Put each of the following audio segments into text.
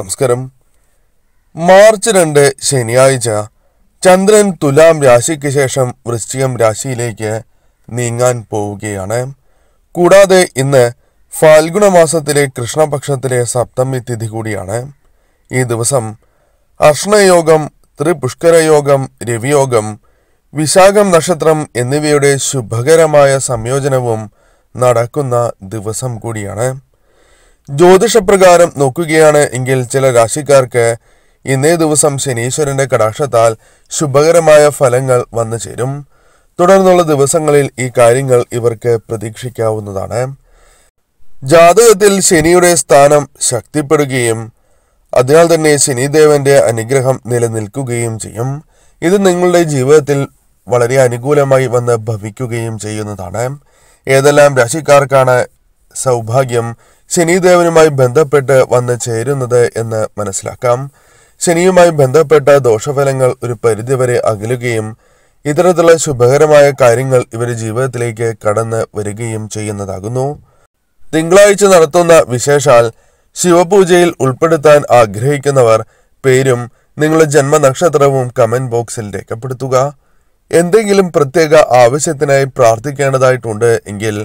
നമസ്കാരം മാർച്ച് രണ്ട് ശനിയാഴ്ച ചന്ദ്രൻ തുലാം രാശിക്ക് ശേഷം വൃശ്ചികം രാശിയിലേക്ക് നീങ്ങാൻ പോവുകയാണ് കൂടാതെ ഇന്ന് ഫാൽഗുണ മാസത്തിലെ കൃഷ്ണപക്ഷത്തിലെ സപ്തമി തിഥി കൂടിയാണ് ഈ ദിവസം അർഷ്ണയോഗം ത്രിപുഷ്കരയോഗം രവിയോഗം വിശാഖം നക്ഷത്രം എന്നിവയുടെ ശുഭകരമായ സംയോജനവും നടക്കുന്ന ദിവസം കൂടിയാണ് ജ്യോതിഷപ്രകാരം നോക്കുകയാണ് എങ്കിൽ ചില രാശിക്കാർക്ക് ഇന്നേ ദിവസം ശനീശ്വരന്റെ കടാക്ഷത്താൽ ശുഭകരമായ ഫലങ്ങൾ വന്നു ചേരും തുടർന്നുള്ള ദിവസങ്ങളിൽ ഈ കാര്യങ്ങൾ ഇവർക്ക് പ്രതീക്ഷിക്കാവുന്നതാണ് ജാതകത്തിൽ ശനിയുടെ സ്ഥാനം ശക്തിപ്പെടുകയും അതിനാൽ തന്നെ ശനിദേവന്റെ അനുഗ്രഹം നിലനിൽക്കുകയും ചെയ്യും ഇത് നിങ്ങളുടെ ജീവിതത്തിൽ വളരെ അനുകൂലമായി വന്ന് ഭവിക്കുകയും ചെയ്യുന്നതാണ് ഏതെല്ലാം രാശിക്കാർക്കാണ് സൗഭാഗ്യം ശനിദേവനുമായി ബന്ധപ്പെട്ട് വന്ന് ചേരുന്നത് എന്ന് മനസ്സിലാക്കാം ശനിയുമായി ബന്ധപ്പെട്ട ദോഷഫലങ്ങൾ ഒരു പരിധിവരെ അകലുകയും ഇത്തരത്തിലുള്ള ശുഭകരമായ കാര്യങ്ങൾ ഇവരുടെ ജീവിതത്തിലേക്ക് കടന്ന് വരികയും ചെയ്യുന്നതാകുന്നു തിങ്കളാഴ്ച നടത്തുന്ന വിശേഷാൽ ശിവപൂജയിൽ ഉൾപ്പെടുത്താൻ ആഗ്രഹിക്കുന്നവർ പേരും നിങ്ങളുടെ ജന്മനക്ഷത്രവും കമന്റ് ബോക്സിൽ രേഖപ്പെടുത്തുക എന്തെങ്കിലും പ്രത്യേക ആവശ്യത്തിനായി പ്രാർത്ഥിക്കേണ്ടതായിട്ടുണ്ട് എങ്കിൽ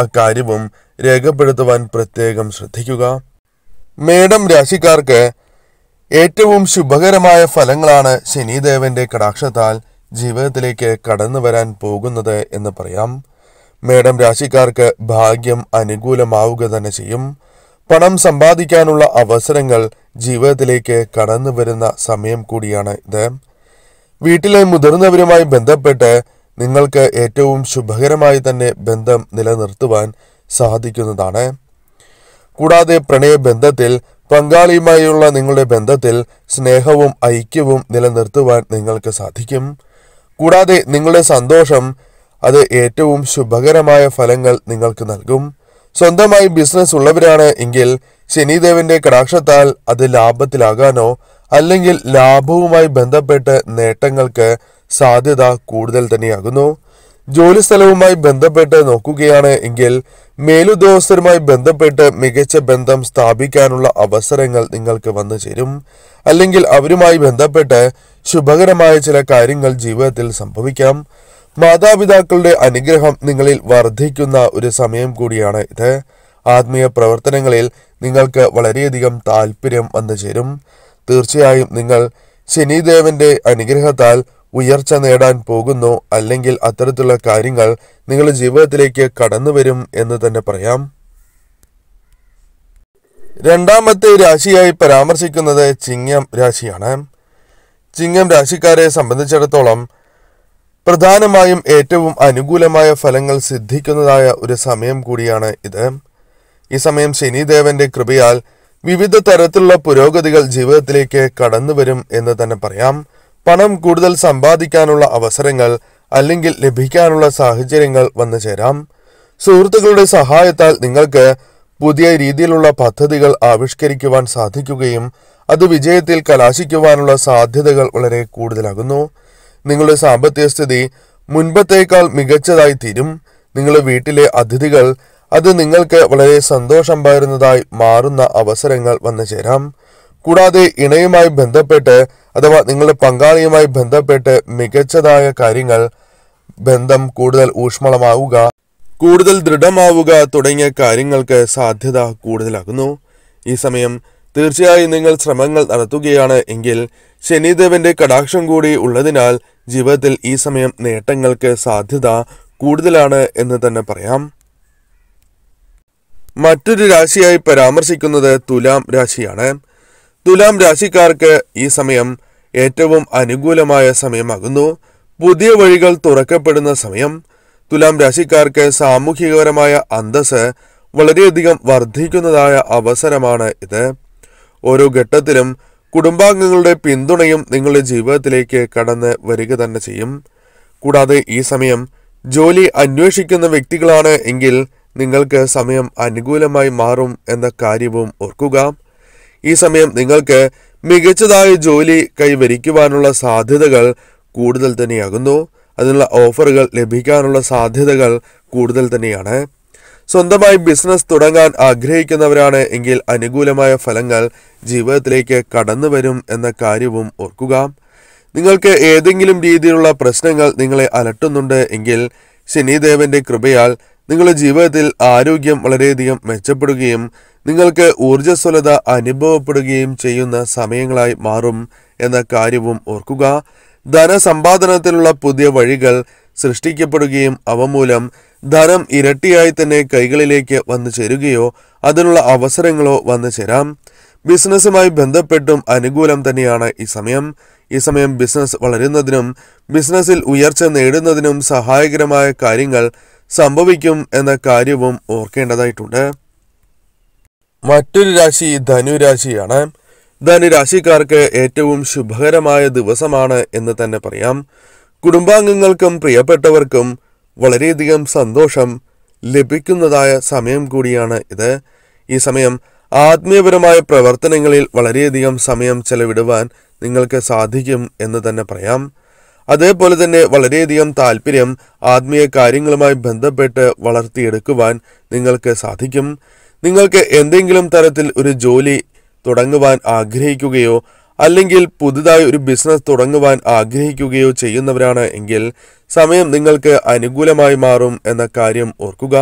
ആ കാര്യവും രേഖപ്പെടുത്തുവാൻ പ്രത്യേകം ശ്രദ്ധിക്കുക മേടം രാശിക്കാർക്ക് ഏറ്റവും ശുഭകരമായ ഫലങ്ങളാണ് ശനിദേവന്റെ കടാക്ഷത്താൽ ജീവിതത്തിലേക്ക് കടന്നു വരാൻ പോകുന്നത് എന്ന് പറയാം മേടം രാശിക്കാർക്ക് ഭാഗ്യം അനുകൂലമാവുക തന്നെ ചെയ്യും പണം സമ്പാദിക്കാനുള്ള അവസരങ്ങൾ ജീവിതത്തിലേക്ക് കടന്നു വരുന്ന സമയം കൂടിയാണ് ഇത് വീട്ടിലെ മുതിർന്നവരുമായി ബന്ധപ്പെട്ട് നിങ്ങൾക്ക് ഏറ്റവും ശുഭകരമായി തന്നെ ബന്ധം നിലനിർത്തുവാൻ സാധിക്കുന്നതാണ് കൂടാതെ പ്രണയബന്ധത്തിൽ പങ്കാളിയുമായുള്ള നിങ്ങളുടെ ബന്ധത്തിൽ സ്നേഹവും ഐക്യവും നിലനിർത്തുവാൻ നിങ്ങൾക്ക് സാധിക്കും കൂടാതെ നിങ്ങളുടെ സന്തോഷം അത് ഏറ്റവും ശുഭകരമായ ഫലങ്ങൾ നിങ്ങൾക്ക് നൽകും സ്വന്തമായി ബിസിനസ് ഉള്ളവരാണ് എങ്കിൽ ശനിദേവന്റെ കടാക്ഷത്താൽ അത് ലാഭത്തിലാകാനോ അല്ലെങ്കിൽ ലാഭവുമായി ബന്ധപ്പെട്ട് നേട്ടങ്ങൾക്ക് സാധ്യത കൂടുതൽ തന്നെയാകുന്നു ജോലിസ്ഥലവുമായി ബന്ധപ്പെട്ട് നോക്കുകയാണ് എങ്കിൽ മേലുദ്യോഗസ്ഥരുമായി ബന്ധപ്പെട്ട് മികച്ച ബന്ധം സ്ഥാപിക്കാനുള്ള അവസരങ്ങൾ നിങ്ങൾക്ക് വന്നു ചേരും അല്ലെങ്കിൽ അവരുമായി ബന്ധപ്പെട്ട് ശുഭകരമായ ചില കാര്യങ്ങൾ ജീവിതത്തിൽ സംഭവിക്കാം മാതാപിതാക്കളുടെ അനുഗ്രഹം നിങ്ങളിൽ വർദ്ധിക്കുന്ന ഒരു സമയം കൂടിയാണ് ഇത് ആത്മീയ പ്രവർത്തനങ്ങളിൽ നിങ്ങൾക്ക് വളരെയധികം താല്പര്യം വന്നു ചേരും തീർച്ചയായും നിങ്ങൾ ശനിദേവന്റെ അനുഗ്രഹത്താൽ ഉയർച്ച നേടാൻ പോകുന്നു അല്ലെങ്കിൽ അത്തരത്തിലുള്ള കാര്യങ്ങൾ നിങ്ങളുടെ ജീവിതത്തിലേക്ക് കടന്നു വരും എന്ന് തന്നെ പറയാം രണ്ടാമത്തെ രാശിയായി പരാമർശിക്കുന്നത് ചിങ്ങം രാശിയാണ് ചിങ്ങം രാശിക്കാരെ സംബന്ധിച്ചിടത്തോളം പ്രധാനമായും ഏറ്റവും അനുകൂലമായ ഫലങ്ങൾ സിദ്ധിക്കുന്നതായ ഒരു സമയം കൂടിയാണ് ഇത് ഈ സമയം ശനിദേവന്റെ കൃപയാൽ വിവിധ തരത്തിലുള്ള പുരോഗതികൾ ജീവിതത്തിലേക്ക് കടന്നു വരും എന്ന് തന്നെ പറയാം പണം കൂടുതൽ സമ്പാദിക്കാനുള്ള അവസരങ്ങൾ അല്ലെങ്കിൽ ലഭിക്കാനുള്ള സാഹചര്യങ്ങൾ വന്നു ചേരാം സുഹൃത്തുക്കളുടെ സഹായത്താൽ നിങ്ങൾക്ക് പുതിയ രീതിയിലുള്ള പദ്ധതികൾ ആവിഷ്കരിക്കുവാൻ സാധിക്കുകയും അത് വിജയത്തിൽ കലാശിക്കുവാനുള്ള സാധ്യതകൾ വളരെ കൂടുതലാകുന്നു നിങ്ങളുടെ സാമ്പത്തിക സ്ഥിതി മുൻപത്തേക്കാൾ മികച്ചതായി തീരും നിങ്ങളുടെ വീട്ടിലെ അതിഥികൾ അത് നിങ്ങൾക്ക് വളരെ സന്തോഷം പകരുന്നതായി മാറുന്ന അവസരങ്ങൾ വന്നു ചേരാം കൂടാതെ ഇണയുമായി ബന്ധപ്പെട്ട് അഥവാ നിങ്ങളുടെ പങ്കാളിയുമായി ബന്ധപ്പെട്ട് മികച്ചതായ കാര്യങ്ങൾ ബന്ധം കൂടുതൽ ഊഷ്മളമാവുക കൂടുതൽ ദൃഢമാവുക തുടങ്ങിയ കാര്യങ്ങൾക്ക് സാധ്യത കൂടുതലാകുന്നു ഈ സമയം തീർച്ചയായും നിങ്ങൾ ശ്രമങ്ങൾ നടത്തുകയാണ് എങ്കിൽ ശനിദേവന്റെ കടാക്ഷം കൂടി ഉള്ളതിനാൽ ജീവിതത്തിൽ ഈ സമയം നേട്ടങ്ങൾക്ക് സാധ്യത കൂടുതലാണ് എന്ന് തന്നെ പറയാം മറ്റൊരു രാശിയായി പരാമർശിക്കുന്നത് തുലാം രാശിയാണ് തുലാം രാശിക്കാർക്ക് ഈ സമയം ഏറ്റവും അനുകൂലമായ സമയമാകുന്നു പുതിയ വഴികൾ തുറക്കപ്പെടുന്ന സമയം തുലാം രാശിക്കാർക്ക് സാമൂഹികപരമായ അന്തസ് വളരെയധികം വർദ്ധിക്കുന്നതായ അവസരമാണ് ഇത് ഓരോ ഘട്ടത്തിലും കുടുംബാംഗങ്ങളുടെ പിന്തുണയും നിങ്ങളുടെ ജീവിതത്തിലേക്ക് കടന്ന് വരിക തന്നെ ചെയ്യും കൂടാതെ ഈ സമയം ജോലി അന്വേഷിക്കുന്ന വ്യക്തികളാണ് എങ്കിൽ നിങ്ങൾക്ക് സമയം അനുകൂലമായി മാറും എന്ന കാര്യവും ഓർക്കുക ഈ സമയം നിങ്ങൾക്ക് മികച്ചതായ ജോലി കൈവരിക്കുവാനുള്ള സാധ്യതകൾ കൂടുതൽ തന്നെയാകുന്നു അതിനുള്ള ഓഫറുകൾ ലഭിക്കാനുള്ള സാധ്യതകൾ കൂടുതൽ തന്നെയാണ് സ്വന്തമായി ബിസിനസ് തുടങ്ങാൻ ആഗ്രഹിക്കുന്നവരാണ് എങ്കിൽ അനുകൂലമായ ഫലങ്ങൾ ജീവിതത്തിലേക്ക് കടന്നു വരും എന്ന കാര്യവും ഓർക്കുക നിങ്ങൾക്ക് ഏതെങ്കിലും രീതിയിലുള്ള പ്രശ്നങ്ങൾ നിങ്ങളെ അലട്ടുന്നുണ്ട് എങ്കിൽ ശനിദേവന്റെ കൃപയാൽ നിങ്ങളുടെ ജീവിതത്തിൽ ആരോഗ്യം വളരെയധികം മെച്ചപ്പെടുകയും നിങ്ങൾക്ക് ഊർജ്ജസ്വലത അനുഭവപ്പെടുകയും ചെയ്യുന്ന സമയങ്ങളായി മാറും എന്ന കാര്യവും ഓർക്കുക ധനസമ്പാദനത്തിനുള്ള പുതിയ വഴികൾ സൃഷ്ടിക്കപ്പെടുകയും അവ മൂലം ധനം ഇരട്ടിയായി തന്നെ കൈകളിലേക്ക് വന്നു ചേരുകയോ അതിനുള്ള അവസരങ്ങളോ വന്നു ചേരാം ബിസിനസ്സുമായി ബന്ധപ്പെട്ടും അനുകൂലം തന്നെയാണ് ഈ സമയം ഈ സമയം ബിസിനസ് വളരുന്നതിനും ബിസിനസ്സിൽ ഉയർച്ച നേടുന്നതിനും സഹായകരമായ കാര്യങ്ങൾ സംഭവിക്കും എന്ന കാര്യവും ഓർക്കേണ്ടതായിട്ടുണ്ട് മറ്റൊരു രാശി ധനുരാശിയാണ് ധനുരാശിക്കാർക്ക് ഏറ്റവും ശുഭകരമായ ദിവസമാണ് എന്ന് തന്നെ പറയാം കുടുംബാംഗങ്ങൾക്കും പ്രിയപ്പെട്ടവർക്കും വളരെയധികം സന്തോഷം ലഭിക്കുന്നതായ സമയം കൂടിയാണ് ഇത് ഈ സമയം ആത്മീയപരമായ പ്രവർത്തനങ്ങളിൽ വളരെയധികം സമയം ചെലവിടുവാൻ നിങ്ങൾക്ക് സാധിക്കും എന്ന് തന്നെ പറയാം അതേപോലെ തന്നെ വളരെയധികം താല്പര്യം ആത്മീയ കാര്യങ്ങളുമായി ബന്ധപ്പെട്ട് വളർത്തിയെടുക്കുവാൻ നിങ്ങൾക്ക് സാധിക്കും നിങ്ങൾക്ക് എന്തെങ്കിലും തരത്തിൽ ഒരു ജോലി തുടങ്ങുവാൻ ആഗ്രഹിക്കുകയോ അല്ലെങ്കിൽ പുതുതായി ഒരു ബിസിനസ് തുടങ്ങുവാൻ ആഗ്രഹിക്കുകയോ ചെയ്യുന്നവരാണ് എങ്കിൽ സമയം നിങ്ങൾക്ക് അനുകൂലമായി മാറും എന്ന കാര്യം ഓർക്കുക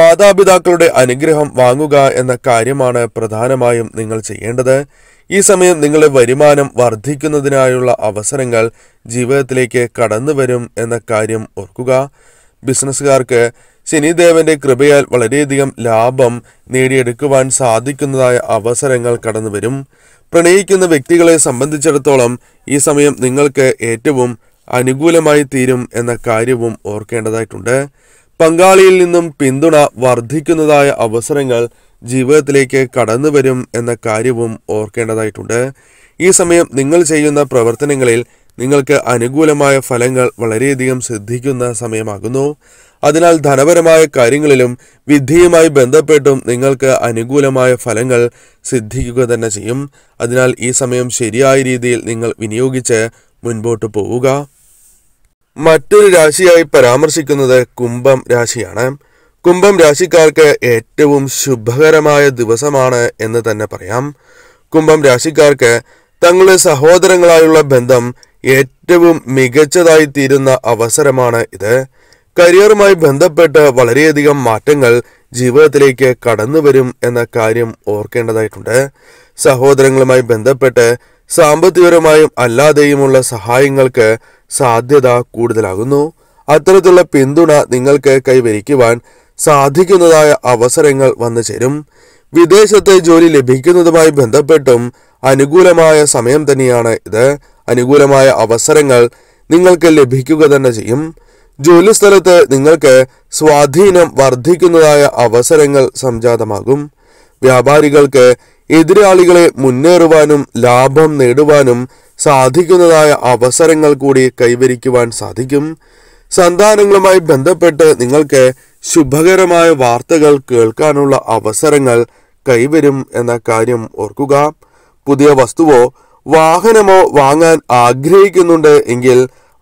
മാതാപിതാക്കളുടെ അനുഗ്രഹം വാങ്ങുക എന്ന കാര്യമാണ് പ്രധാനമായും നിങ്ങൾ ചെയ്യേണ്ടത് ഈ സമയം നിങ്ങളുടെ വരുമാനം വർദ്ധിക്കുന്നതിനായുള്ള അവസരങ്ങൾ ജീവിതത്തിലേക്ക് കടന്നു വരും എന്ന കാര്യം ഓർക്കുക ബിസിനസ്സുകാർക്ക് ശനിദേവന്റെ കൃപയാൽ വളരെയധികം ലാഭം നേടിയെടുക്കുവാൻ സാധിക്കുന്നതായ അവസരങ്ങൾ കടന്നുവരും പ്രണയിക്കുന്ന വ്യക്തികളെ സംബന്ധിച്ചിടത്തോളം ഈ സമയം നിങ്ങൾക്ക് ഏറ്റവും അനുകൂലമായി തീരും എന്ന കാര്യവും ഓർക്കേണ്ടതായിട്ടുണ്ട് പങ്കാളിയിൽ നിന്നും പിന്തുണ വർദ്ധിക്കുന്നതായ അവസരങ്ങൾ ജീവിതത്തിലേക്ക് കടന്നു വരും എന്ന കാര്യവും ഓർക്കേണ്ടതായിട്ടുണ്ട് ഈ സമയം നിങ്ങൾ ചെയ്യുന്ന പ്രവർത്തനങ്ങളിൽ നിങ്ങൾക്ക് അനുകൂലമായ ഫലങ്ങൾ വളരെയധികം സിദ്ധിക്കുന്ന സമയമാകുന്നു അതിനാൽ ധനപരമായ കാര്യങ്ങളിലും വിദ്യയുമായി ബന്ധപ്പെട്ടും നിങ്ങൾക്ക് അനുകൂലമായ ഫലങ്ങൾ സിദ്ധിക്കുക തന്നെ ചെയ്യും അതിനാൽ ഈ സമയം ശരിയായ രീതിയിൽ നിങ്ങൾ വിനിയോഗിച്ച് മുൻപോട്ട് പോവുക മറ്റൊരു രാശിയായി പരാമർശിക്കുന്നത് കുംഭം രാശിയാണ് കുംഭം രാശിക്കാർക്ക് ഏറ്റവും ശുഭകരമായ ദിവസമാണ് എന്ന് തന്നെ പറയാം കുംഭം രാശിക്കാർക്ക് തങ്ങളുടെ സഹോദരങ്ങളായുള്ള ബന്ധം ഏറ്റവും മികച്ചതായി തീരുന്ന അവസരമാണ് ഇത് കരിയറുമായി ബന്ധപ്പെട്ട് വളരെയധികം മാറ്റങ്ങൾ ജീവിതത്തിലേക്ക് കടന്നു വരും എന്ന കാര്യം ഓർക്കേണ്ടതായിട്ടുണ്ട് സഹോദരങ്ങളുമായി ബന്ധപ്പെട്ട് സാമ്പത്തികപരമായും അല്ലാതെയുമുള്ള സഹായങ്ങൾക്ക് സാധ്യത കൂടുതലാകുന്നു അത്തരത്തിലുള്ള പിന്തുണ നിങ്ങൾക്ക് കൈവരിക്കുവാൻ സാധിക്കുന്നതായ അവസരങ്ങൾ വന്നു ചേരും വിദേശത്തെ ജോലി ലഭിക്കുന്നതുമായി ബന്ധപ്പെട്ടും അനുകൂലമായ സമയം തന്നെയാണ് ഇത് അനുകൂലമായ അവസരങ്ങൾ നിങ്ങൾക്ക് ലഭിക്കുക തന്നെ ചെയ്യും ജോലിസ്ഥലത്ത് നിങ്ങൾക്ക് സ്വാധീനം വർദ്ധിക്കുന്നതായ അവസരങ്ങൾ സംജാതമാകും വ്യാപാരികൾക്ക് എതിരാളികളെ മുന്നേറുവാനും ലാഭം നേടുവാനും സാധിക്കുന്നതായ അവസരങ്ങൾ കൂടി കൈവരിക്കുവാൻ സാധിക്കും സന്താനങ്ങളുമായി ബന്ധപ്പെട്ട് നിങ്ങൾക്ക് ശുഭകരമായ വാർത്തകൾ കേൾക്കാനുള്ള അവസരങ്ങൾ കൈവരും എന്ന കാര്യം ഓർക്കുക പുതിയ വസ്തുവോ വാഹനമോ വാങ്ങാൻ ആഗ്രഹിക്കുന്നുണ്ട് എങ്കിൽ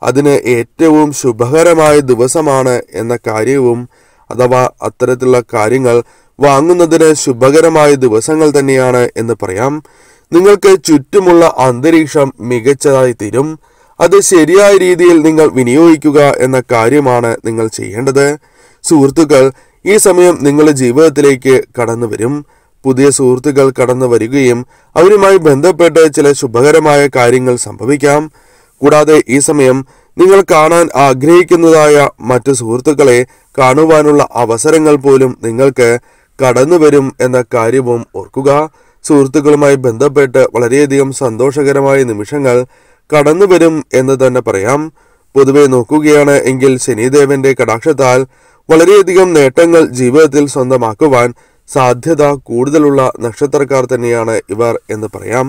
അതിന് ഏറ്റവും ശുഭകരമായ ദിവസമാണ് എന്ന കാര്യവും അഥവാ അത്തരത്തിലുള്ള കാര്യങ്ങൾ വാങ്ങുന്നതിന് ശുഭകരമായ ദിവസങ്ങൾ തന്നെയാണ് എന്ന് പറയാം നിങ്ങൾക്ക് ചുറ്റുമുള്ള അന്തരീക്ഷം മികച്ചതായി തീരും അത് ശരിയായ രീതിയിൽ നിങ്ങൾ വിനിയോഗിക്കുക എന്ന കാര്യമാണ് നിങ്ങൾ ചെയ്യേണ്ടത് സുഹൃത്തുക്കൾ ഈ സമയം നിങ്ങളുടെ ജീവിതത്തിലേക്ക് കടന്നു വരും പുതിയ സുഹൃത്തുക്കൾ കടന്നു വരികയും അവരുമായി ബന്ധപ്പെട്ട് ചില ശുഭകരമായ കാര്യങ്ങൾ സംഭവിക്കാം കൂടാതെ ഈ സമയം നിങ്ങൾ കാണാൻ ആഗ്രഹിക്കുന്നതായ മറ്റു സുഹൃത്തുക്കളെ കാണുവാനുള്ള അവസരങ്ങൾ പോലും നിങ്ങൾക്ക് കടന്നു വരും എന്ന കാര്യവും ഓർക്കുക സുഹൃത്തുക്കളുമായി ബന്ധപ്പെട്ട് വളരെയധികം സന്തോഷകരമായ നിമിഷങ്ങൾ കടന്നു വരും എന്ന് തന്നെ പറയാം പൊതുവെ നോക്കുകയാണ് എങ്കിൽ ശനിദേവന്റെ കടാക്ഷത്താൽ വളരെയധികം നേട്ടങ്ങൾ ജീവിതത്തിൽ സ്വന്തമാക്കുവാൻ സാധ്യത കൂടുതലുള്ള നക്ഷത്രക്കാർ തന്നെയാണ് ഇവർ എന്ന് പറയാം